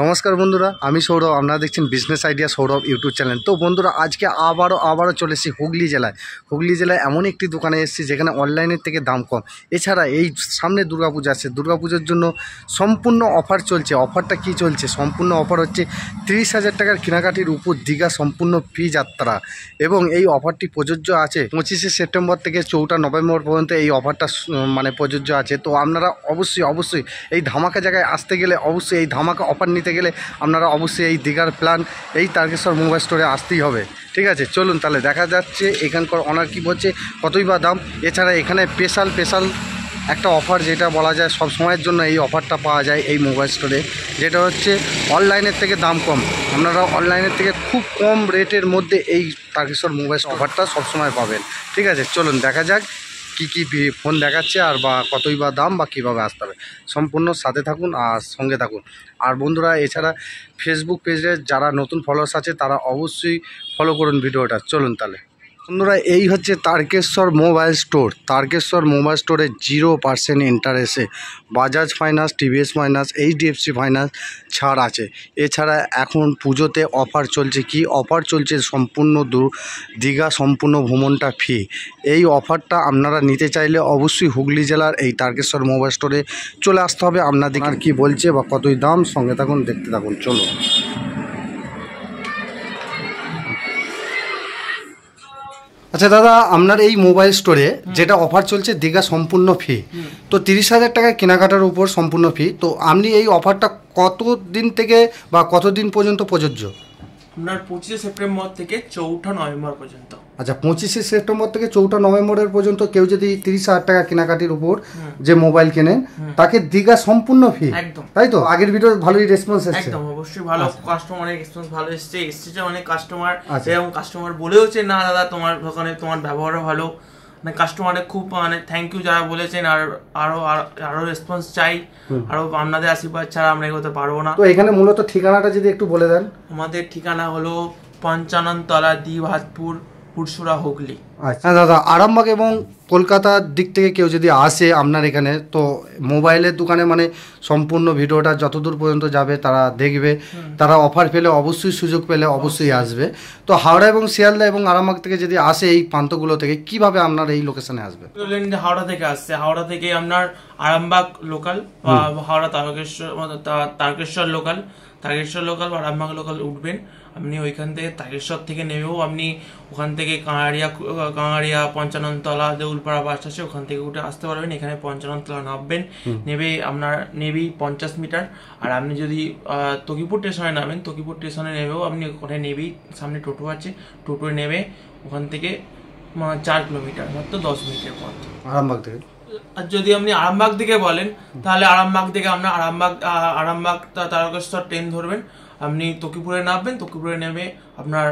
নমস্কার বন্ধুরা আমি সৌরভ আপনারা দেখছেন business idea Sourav YouTube channel তো বন্ধুরা আজকে আবারও আবারও চলে এসেছি হুগলি জেলায় হুগলি জেলায় এমন একটি দোকানে এসেছি যেখানে অনলাইনের থেকে দাম কম এছাড়া এই সামনে দুর্গাপূজা আছে দুর্গাপুজোর জন্য সম্পূর্ণ অফার চলছে অফারটা কি চলছে সম্পূর্ণ অফার হচ্ছে তিরিশ হাজার টাকার কেনাকাটির উপর দীঘা সম্পূর্ণ ফি যাত্রা এবং এই অফারটি প্রযোজ্য আছে পঁচিশে সেপ্টেম্বর থেকে চৌঠা নভেম্বর পর্যন্ত এই অফারটা মানে প্রযোজ্য আছে তো আপনারা অবশ্যই অবশ্যই এই ধামাকা জায়গায় আসতে গেলে অবশ্যই এই ধামাকা অফার নিতে নিতে গেলে আপনারা অবশ্যই এই দীঘার প্ল্যান এই তারকেশ্বর মোবাইল স্টোরে আসতেই হবে ঠিক আছে চলুন তাহলে দেখা যাচ্ছে এখানকার অনার কী বলছে কতই বা দাম এছাড়া এখানে স্পেশাল স্পেশাল একটা অফার যেটা বলা যায় সব সময়ের জন্য এই অফারটা পাওয়া যায় এই মোবাইল স্টোরে যেটা হচ্ছে অনলাইনের থেকে দাম কম আপনারা অনলাইনের থেকে খুব কম রেটের মধ্যে এই তারকেশ্বর মোবাইল অফারটা সবসময় পাবেন ঠিক আছে চলুন দেখা যাক কি কি ফোন দেখাচ্ছে আর বা কতই বা দাম বা কীভাবে আসতে হবে সম্পূর্ণ সাথে থাকুন আর সঙ্গে থাকুন আর বন্ধুরা এছাড়া ফেসবুক পেজে যারা নতুন ফলোয়ার্স আছে তারা অবশ্যই ফলো করুন ভিডিওটা চলুন তাহলে বন্ধুরা এই হচ্ছে Tarakeswar mobile store Tarakeswar mobile স্টোরে জিরো পার্সেন্ট ইন্টারেস্টে Bajaj finance TVS finance HDFC finance ছাড় আছে এছাড়া এখন পুজোতে অফার চলছে কি অফার চলছে সম্পূর্ণ দু দীঘা সম্পূর্ণ ভ্রমণটা ফ্রি এই অফারটা আপনারা নিতে চাইলে অবশ্যই হুগলি জেলার এই তারকেশ্বর মোবাইল স্টোরে চলে আসতে হবে আপনাদের আর কি বলছে বা কতই দাম সঙ্গে থাকুন দেখতে থাকুন চলো আচ্ছা দাদা আপনার এই মোবাইল স্টোরে যেটা অফার চলছে দীঘা সম্পূর্ণ ফি তো তিরিশ হাজার টাকা কেনাকাটার উপর সম্পূর্ণ ফি তো আপনি এই অফারটা কত দিন থেকে বা কতদিন পর্যন্ত প্রযোজ্য আপনার পঁচিশে সেপ্টেম্বর থেকে চৌঠা নভেম্বর পর্যন্ত আচ্ছা পঁচিশে সেপ্টেম্বর থেকে চৌঠা নভেম্বরের পর্যন্ত কেউ যদি তিরিশ হাজার টাকা কেনাকাটির উপর যে মোবাইল কেনেন তাকে দীঘা সম্পূর্ণ ফি একদম তাই তো আগের ভিডিও ভালোই রেসপন্স এসেছে একদম অবশ্যই ভালো আচ্ছা। কাস্টমার রেসপন্স ভালো এসেছে এসেছে অনেক কাস্টমার এবং কাস্টমার বলেওছে না দাদা তোমার দোকানে তোমার ব্যবহারও ভালো মানে কাস্টমারে খুব মানে থ্যাংক ইউ যারা বলেছেন আর আরো আরো রেসপন্স চাই আরো আপনাদের আশীর্বাদ ছাড়া আমরা এগোতে পারবো না তো এখানে মূলত ঠিকানাটা যদি একটু বলে দেন আমাদের ঠিকানা হলো পঞ্চানন তলা দ্বীপ হুরসুরা হুগলি আচ্ছা দাদা আরামবাগ এবং কলকাতার দিক থেকে কেউ যদি আসে আপনার এখানে তো মোবাইলের দোকানে মানে সম্পূর্ণ ভিডিওটা যতদূর পর্যন্ত যাবে তারা দেখবে তারা অফার পেলে অবশ্যই সুযোগ পেলে অবশ্যই আসবে তো হাওড়া এবং শিয়ালদা এবং আরামবাগ থেকে যদি আসে এই প্রান্তগুলো থেকে কিভাবে আপনার এই লোকেশনে আসবে হাওড়া থেকে আসছে হাওড়া থেকে আপনার আরামবাগ লোকাল বা হাওড়া তারকেশ্বর তারকেশ্বর লোকাল তারকেশ্বর লোকাল বা আরামবাগ লোকাল উঠবেন আপনি ওইখান থেকে তাগেশ্বর থেকে নেমেও আপনি ওখান থেকে কাঁড়ারিয়া কাঁড়ারিয়া পঞ্চাননতলা দেউলপাড়া বাস আছে ওখান থেকে উঠে আসতে পারবেন এখানে পঞ্চাননতলা নামবেন নেবে আপনার নেবেই পঞ্চাশ মিটার আর আপনি যদি তকিপুর স্টেশনে নামেন তকিপুর স্টেশনে নেবেও আপনি ওখানে নেবেই সামনে টোটো আছে টোটোয় নেবে ওখান থেকে চার কিলোমিটার মাত্র দশ মিনিটের পথ আরামবাগ থেকে আর যদি আপনি আরামবাগ থেকে বলেন তাহলে আরামবাগ থেকে আপনার আরামবাগ আরামবাগ তারকেশ্বর ট্রেন ধরবেন আপনি তকিপুরে নামবেন তকিপুরে নেমে আপনার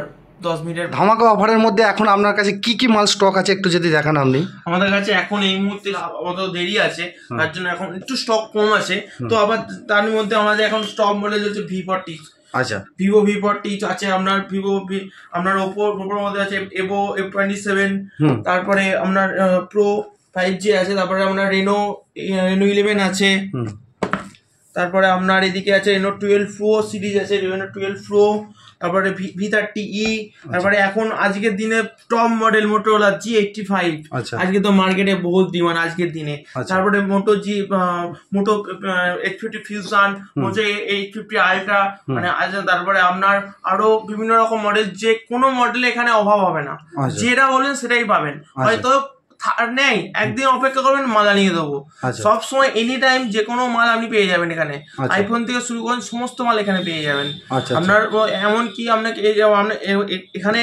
দশ মিনিটের ধামাকা অফারের মধ্যে এখন আপনার কাছে কি কি মাল স্টক আছে একটু যদি দেখান আপনি আমাদের কাছে এখন এই মুহূর্তে অত দেরি আছে তার জন্য এখন একটু স্টক কম আছে তো আবার তার মধ্যে আমাদের এখন স্টক মডেল হচ্ছে ভি ফর্টি আচ্ছা ভিভো ভি ফর্টি আছে আপনার ভিভো আপনার ওপো ওপোর মধ্যে আছে এভো এফ টোয়েন্টি সেভেন তারপরে আপনার প্রো ফাইভ জি আছে তারপরে আপনার রেনো রেনো ইলেভেন আছে তারপরে আপনার এদিকে আছে রেনো টুয়েলভ প্রো সিরিজ আছে রেনো টুয়েলভ প্রো তারপরে ভি থার্টি ই তারপরে এখন আজকের দিনে top model Motorola G eighty five আজকে তো মার্কেটে বহুত ডিমান্ড আজকের দিনে আচ্ছা। তারপরে Moto G Moto edge fifty fusion Moto edge fifty ultra মানে আজ আচ্ছা, তারপরে আপনার আরো বিভিন্ন রকম মডেল যে কোনো মডেল এখানে অভাব হবে না আচ্ছা। যেটা বলেন সেটাই পাবেন হয়তো আর নেই একদিন অপেক্ষা করবেন মাল আনিয়ে দেবো আচ্ছা। সব সময় এনি টাইম যে কোনো মাল আপনি পেয়ে যাবেন এখানে আইফোন আচ্ছা। থেকে শুরু করেন সমস্ত মাল এখানে পেয়ে যাবেন আচ্ছা, আপনার এমন কি আপনাকে এখানে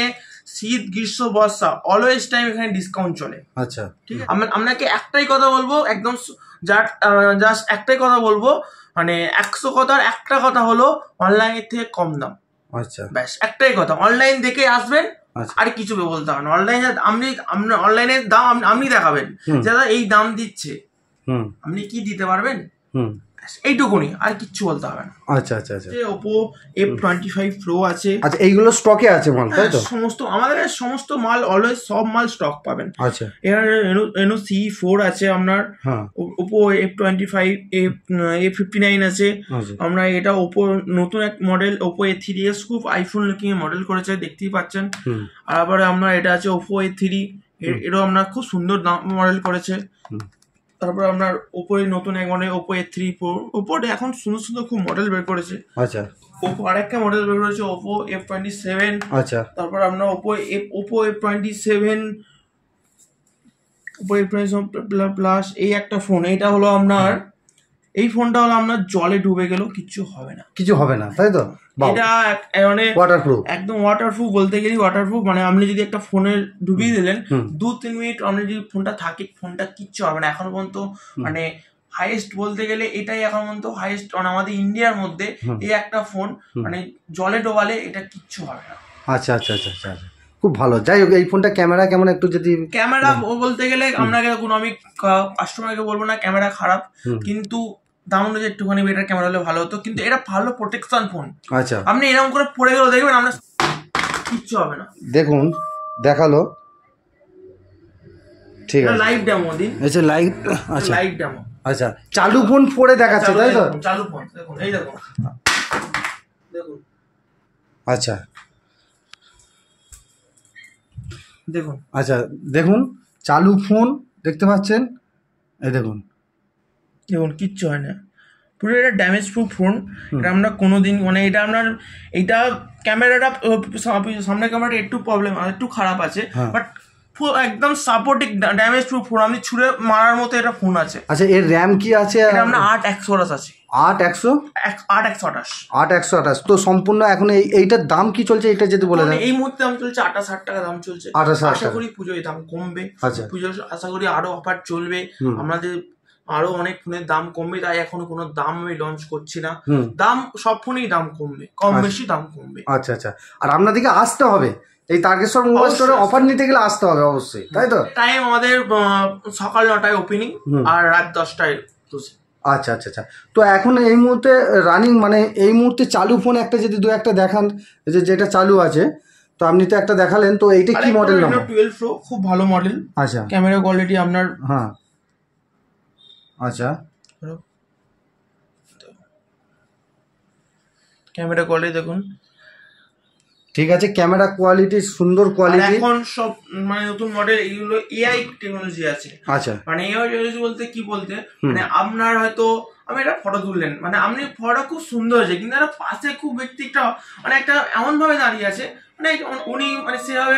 শীত গ্রীষ্ম বর্ষা অলওয়েজ টাইম এখানে ডিসকাউন্ট চলে আচ্ছা ঠিক আছে আপনাকে একটাই কথা বলবো একদম জাস্ট একটাই কথা বলবো মানে একশো কথার একটা কথা হলো অনলাইনের থেকে কম দাম আচ্ছা ব্যাস একটাই কথা অনলাইন দেখে আসবেন আচ্ছা। আর কিছু বলতে হবে না অনলাইনে আপনি আপনার অনলাইনে দাম আপনি দেখাবেন যারা দাদা এই দাম দিচ্ছে আপনি কি দিতে পারবেন এইটুকুনি আর কিচ্ছু বলতে হবে না আচ্ছা আচ্ছা আচ্ছা Oppo F twenty five pro আছে আচ্ছা এইগুলো স্টকে আছে মাল তাই তো হ্যাঁ, সমস্ত আমাদের কাছে সমস্ত মাল অলওয়েজ সব মাল স্টক পাবেন আচ্ছা এর এনো সি ফোর আছে আপনার Oppo F twenty five F A fifty nine আছে আচ্ছা। আমরা এটা ওপো নতুন এক model Oppo A three S খুব আইফোন লুকিং মডেল করেছে দেখতেই পাচ্ছেন আর আবার আপনার এটা আছে ওপো এ থ্রি এটাও আপনার খুব সুন্দর দাম মডেল করেছে তারপর আপনার ওপরে নতুন এক model Oppo A three pro ওপোর এখন সুন্দর সুন্দর খুব মডেল বের করেছে আচ্ছা ওপো আরেকটা মডেল বের করেছে ওপো এফ টোয়েন্টি সেভেন আচ্ছা তারপর আপনার Oppo F Oppo F twenty seven Oppo F twenty plus এই একটা ফোন এইটা হলো আপনার এই ফোনটা হলো আপনার জলে ডুবে গেলেও কিছু হবে না কিছু হবে না তাই তো এটা মানে ওয়াটারপ্রুফ একদম ওয়াটারপ্রুফ বলতে গেলে ওয়াটারপ্রুফ মানে আপনি যদি একটা ফোনে ডুবিয়ে দিলেন দু তিন মিনিট আপনি যদি ফোনটা থাকে ফোনটা কিচ্ছু হবে না এখন পর্যন্ত মানে হাইয়েস্ট বলতে গেলে এটাই এখন পর্যন্ত হাইয়েস্ট মানে আমাদের ইন্ডিয়ার মধ্যে এই একটা ফোন মানে জলে ডোবালে এটা কিচ্ছু হবে না আচ্ছা, আচ্ছা আচ্ছা আচ্ছা আচ্ছা খুব ভালো যাই হোক এই ফোনটা ক্যামেরা কেমন একটু যদি ক্যামেরা বলতে গেলে আপনাকে কোনো আমি কাস্টমারকে বলবো না ক্যামেরা খারাপ কিন্তু দাম অনুযায়ী একটুখানি বেটার ক্যামেরা হলে ভালো হতো কিন্তু এটা ভালো প্রোটেকশন ফোন আচ্ছা আপনি এরকম করে পড়ে গেলে দেখবেন আমরা কিচ্ছু হবে না দেখুন দেখালো ঠিক আছে লাইভ ডেমো দিন আচ্ছা লাইভ আচ্ছা লাইভ ডেমো আচ্ছা চালু ফোন পড়ে দেখাচ্ছে তাই তো চালু ফোন দেখুন এই দেখুন আচ্ছা দেখুন আচ্ছা দেখুন চালু ফোন দেখতে পাচ্ছেন এই দেখুন দেখুন কিচ্ছু হয় না পুরো এটা ড্যামেজ প্রুফ ফোন এটা আমরা কোনো দিন মানে এটা আপনার এটা ক্যামেরাটা সামনে ক্যামেরাটা একটু প্রবলেম একটু খারাপ আছে বাট হ্যাঁ। একদম সাপোর্টিং ড্যামেজ প্রুফ ফোন আপনি ছুঁড়ে মারার মতো এটা ফোন আছে আচ্ছা এর র্যাম কি আছে এটা আপনার আট একশো আছে আট একশো আট একশো আঠাশ আট একশো আঠাশ তো সম্পূর্ণ এখন এই এইটার দাম কি চলছে এটা যদি বলে মানে দেন এই মুহূর্তে দাম চলছে আঠাশ হাজার টাকা দাম চলছে আঠাশ আশা করি পুজোয় দাম কমবে আচ্ছা পুজোর আশা করি আরো অফার চলবে আমাদের আরো অনেক ফোনের দাম কমবে তাই এখনো কোনো দাম আমি লঞ্চ করছি না দাম সব ফোনেই দাম কমবে কম আচ্ছা। বেশি দাম কমবে আচ্ছা আচ্ছা আর আপনাদেরকে আসতে হবে এই তারকেশ্বর মোবাইল স্টোরে অফার নিতে গেলে আসতে হবে অবশ্যই তাই তো টাইম আমাদের সকাল নটায় ওপেনিং আর রাত দশটায় ক্লোজিং আচ্ছা আচ্ছা আচ্ছা তো এখন এই মুহূর্তে রানিং মানে এই মুহূর্তে চালু ফোন একটা যদি দু একটা দেখান যে যেটা চালু আছে তো আপনি তো একটা দেখালেন তো এইটা কি মডেল নাম্বার 12 প্রো খুব ভালো মডেল আচ্ছা ক্যামেরা কোয়ালিটি আপনার হ্যাঁ আচ্ছা ক্যামেরা কোয়ালিটি দেখুন ঠিক আছে ক্যামেরা কোয়ালিটি সুন্দর কোয়ালিটি এখন সব মানে নতুন মডেল এইগুলো এআই টেকনোলজি আছে আচ্ছা মানে এআই টেকনোলজি বলতে কি বলতে মানে আপনার হয়তো আমি একটা ফটো তুললেন মানে আপনি ফটো খুব সুন্দর হয়েছে কিন্তু একটা পাশে খুব ব্যক্তিটা মানে একটা এমন ভাবে দাঁড়িয়ে আছে মানে উনি মানে সেভাবে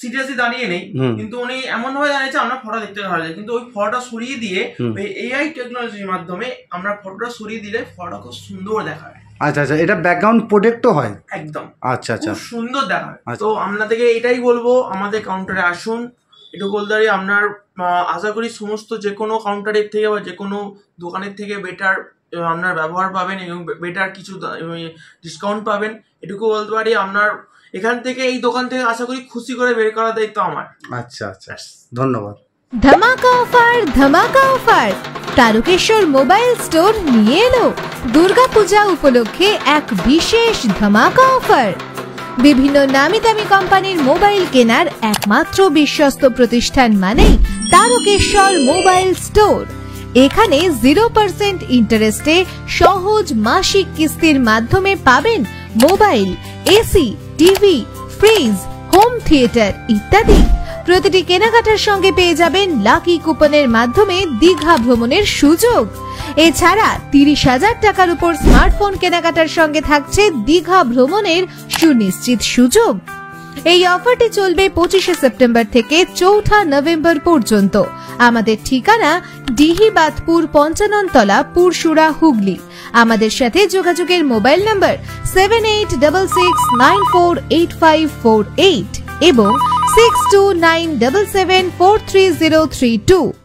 সিরিয়াসলি দাঁড়িয়ে নেই কিন্তু উনি এমন ভাবে দাঁড়িয়েছে আমরা ফটো দেখতে পাওয়া যায় কিন্তু ওই ফটোটা সরিয়ে দিয়ে ওই এআই টেকনোলজির মাধ্যমে আমরা ফটোটা সরিয়ে দিলে ফটোটা খুব সুন্দর দেখায় আচ্ছা আচ্ছা এটা ব্যাকগ্রাউন্ড প্রোটেক্টও হয় একদম আচ্ছা আচ্ছা সুন্দর দেখায় আচ্ছা। তো আপনাদেরকে এটাই বলবো আমাদের কাউন্টারে আসুন একটু গোলদারি আপনার আশা করি সমস্ত যে কোনো কাউন্টারের থেকে বা যে কোনো দোকানের থেকে বেটার আপনার ব্যবহার পাবেন এবং বেটার কিছু ডিসকাউন্ট পাবেন এটুকু বলতে পারি আপনার এখান থেকে এই দোকান থেকে আশা করি খুশি করে বের করা দায়িত্ব আমার আচ্ছা আচ্ছা ধন্যবাদ ধমাকা অফার ধমাকা অফার তারকেশ্বর মোবাইল স্টোর নিয়ে এলো দুর্গা পূজা উপলক্ষে এক বিশেষ ধমাকা অফার বিভিন্ন নামি দামি কোম্পানির মোবাইল কেনার একমাত্র বিশ্বস্ত প্রতিষ্ঠান মানেই তারকেশ্বর মোবাইল স্টোর এখানে জিরো পার্সেন্ট ইন্টারেস্টে সহজ মাসিক কিস্তির মাধ্যমে পাবেন mobile AC TV fridge home theatre ইত্যাদি প্রতিটি কেনাকাটার সঙ্গে পেয়ে যাবেন লাকি কুপনের মাধ্যমে দীঘা ভ্রমণের সুযোগ এছাড়া তিরিশ হাজার টাকার উপর স্মার্টফোন কেনাকাটার সঙ্গে থাকছে দীঘা ভ্রমণের সুনিশ্চিত সুযোগ এই অফারটি চলবে পঁচিশে সেপ্টেম্বর থেকে চৌঠা নভেম্বর পর্যন্ত আমাদের ঠিকানা ডিহিবাদপুর পঞ্চাননতলা পুরসুরা হুগলি আমাদের সাথে যোগাযোগের mobile number seven eight double six nine four eight five four eight এবং six two nine double seven four three zero three two